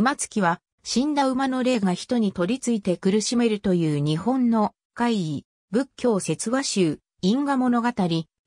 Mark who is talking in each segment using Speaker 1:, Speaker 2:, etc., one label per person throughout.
Speaker 1: 馬付きは、死んだ馬の霊が人に取り付いて苦しめるという日本の怪異、仏教説話集、因果物語、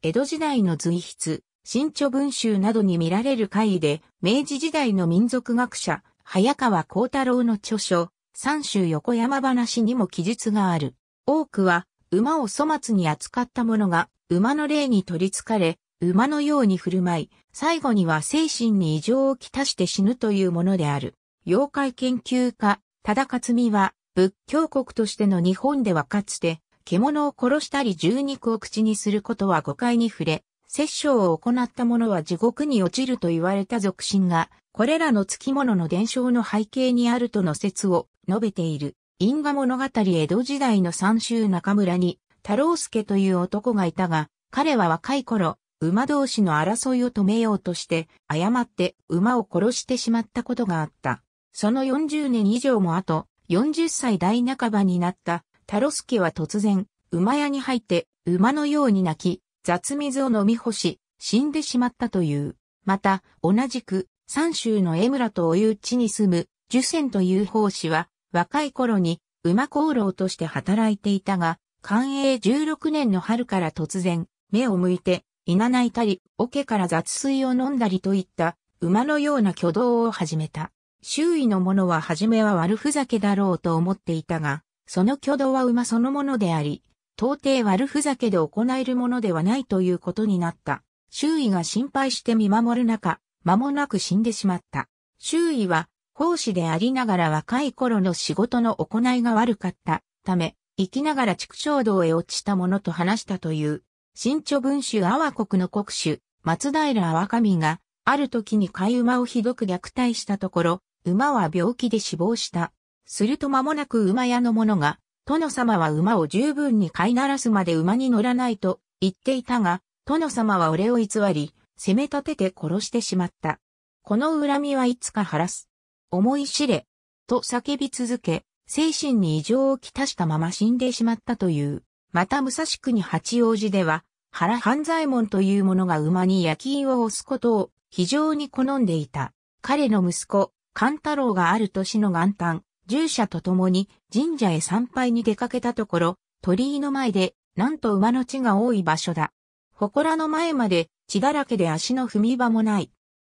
Speaker 1: 江戸時代の随筆、新著文集などに見られる怪異で、明治時代の民族学者、早川幸太郎の著書、三州横山話にも記述がある。多くは、馬を粗末に扱った者が、馬の霊に取りつかれ、馬のように振る舞い、最後には精神に異常をきたして死ぬというものである。妖怪研究家、忠勝美は、仏教国としての日本ではかつて、獣を殺したり獣肉を口にすることは誤解に触れ、殺生を行った者は地獄に落ちると言われた俗信が、これらの付き物の伝承の背景にあるとの説を述べている。因果物語江戸時代の三州中村に、太郎介という男がいたが、彼は若い頃、馬同士の争いを止めようとして、誤って馬を殺してしまったことがあった。その40年以上も後、40歳代半ばになったタロスケは突然、馬屋に入って馬のように泣き、雑水を飲み干し、死んでしまったという。また、同じく、三州の江村とおいう地に住む、樹仙という法師は、若い頃に、馬功労として働いていたが、寛永16年の春から突然、目を向いて、いなないたり、桶から雑水を飲んだりといった、馬のような挙動を始めた。周囲の者は初めは悪ふざけだろうと思っていたが、その挙動は馬そのものであり、到底悪ふざけで行えるものではないということになった。周囲が心配して見守る中、間もなく死んでしまった。周囲は、講師でありながら若い頃の仕事の行いが悪かったため、生きながら畜生道へ落ちたものと話したという、新著文集阿波国の国主、松平阿波神が、ある時に飼い馬をひどく虐待したところ、馬は病気で死亡した。すると間もなく馬屋の者が、殿様は馬を十分に飼いならすまで馬に乗らないと言っていたが、殿様は俺を偽り、攻め立てて殺してしまった。この恨みはいつか晴らす。思い知れ。と叫び続け、精神に異常をきたしたまま死んでしまったという。また武蔵国八王子では、原半左衛門という者が馬に焼き印を押すことを非常に好んでいた。彼の息子、勘太郎がある年の元旦、従者と共に神社へ参拝に出かけたところ、鳥居の前で、なんと馬の血が多い場所だ。祠の前まで血だらけで足の踏み場もない。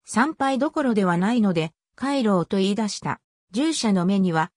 Speaker 1: 参拝どころではないので、帰ろうと言い出した。従者の目には、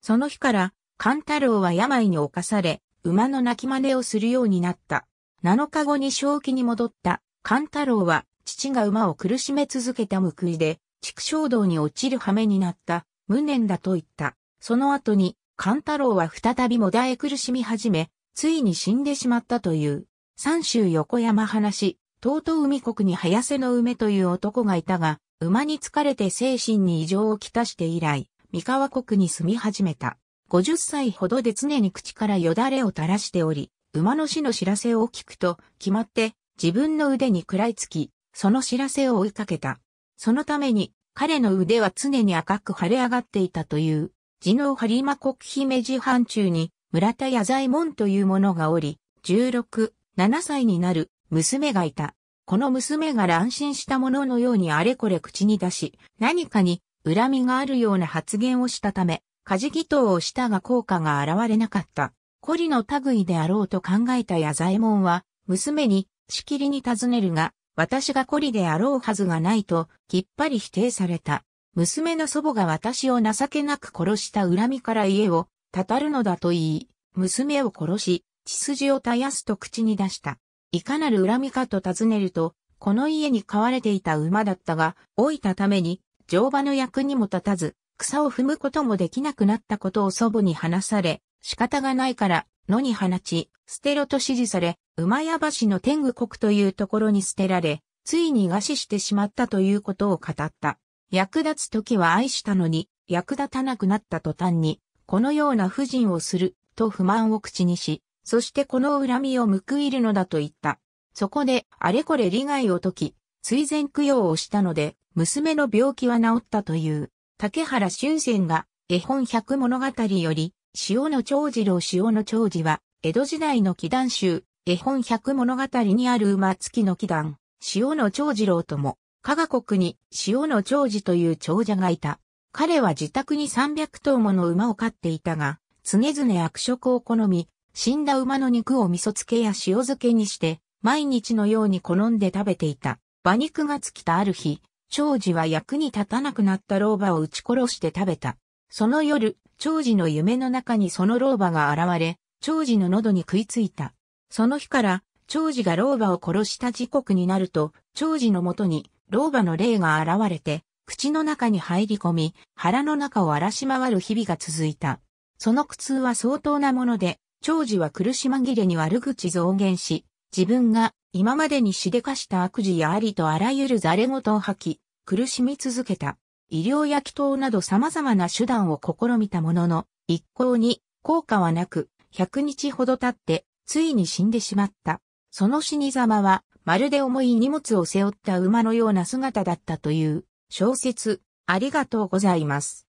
Speaker 1: その日から、勘太郎は病に侵され、馬の鳴き真似をするようになった。7日後に正気に戻った、勘太郎は、父が馬を苦しめ続けた報いで、畜生道に落ちる羽目になった無念だと言った。その後に、勘太郎は再びもだえ苦しみ始め、ついに死んでしまったという、三州横山話、とう海国に早瀬の梅という男がいたが、馬に疲れて精神に異常をきたして以来、三河国に住み始めた。五十歳ほどで常に口からよだれを垂らしており、馬の死の知らせを聞くと、決まって、自分の腕に食らいつき、その知らせを追いかけた。そのために彼の腕は常に赤く腫れ上がっていたという、地のリマ国姫自藩中に村田矢左衛門という者がおり、16、7歳になる娘がいた。この娘が乱心したもののようにあれこれ口に出し、何かに恨みがあるような発言をしたため、家事祈祷をしたが効果が現れなかった。コりの類であろうと考えた矢左衛門は、娘にしきりに尋ねるが、私が孤りであろうはずがないと、きっぱり否定された。娘の祖母が私を情けなく殺した恨みから家を、たたるのだと言い、娘を殺し、血筋を絶やすと口に出した。いかなる恨みかと尋ねると、この家に飼われていた馬だったが、老いたために、乗馬の役にも立たず、草を踏むこともできなくなったことを祖母に話され、仕方がないから、野に放ち、捨てろと指示され、馬屋橋の天狗国というところに捨てられ、ついに餓死してしまったということを語った。役立つ時は愛したのに、役立たなくなった途端に、このような不尽をする、と不満を口にし、そしてこの恨みを報いるのだと言った。そこで、あれこれ利害を解き、追善供養をしたので、娘の病気は治ったという、竹原俊仙が、絵本百物語より、塩の長次郎塩の長次は、江戸時代の祈願集、絵本百物語にある馬月の祈願、塩の長次郎とも、加賀国に塩の長次という長者がいた。彼は自宅に300頭もの馬を飼っていたが、常々悪食を好み、死んだ馬の肉を味噌漬けや塩漬けにして、毎日のように好んで食べていた。馬肉が尽きたある日、長次は役に立たなくなった老婆を撃ち殺して食べた。その夜、長次の夢の中にその老婆が現れ、長次の喉に食いついた。その日から、長次が老婆を殺した時刻になると、長次のもとに老婆の霊が現れて、口の中に入り込み、腹の中を荒らし回る日々が続いた。その苦痛は相当なもので、長次は苦し紛れに悪口増減し、自分が今までにしでかした悪事やありとあらゆるざれとを吐き、苦しみ続けた。医療や祈祷など様々な手段を試みたものの、一向に効果はなく、100日ほど経ってついに死んでしまった。その死に様は、まるで重い荷物を背負った馬のような姿だったという小説、ありがとうございます。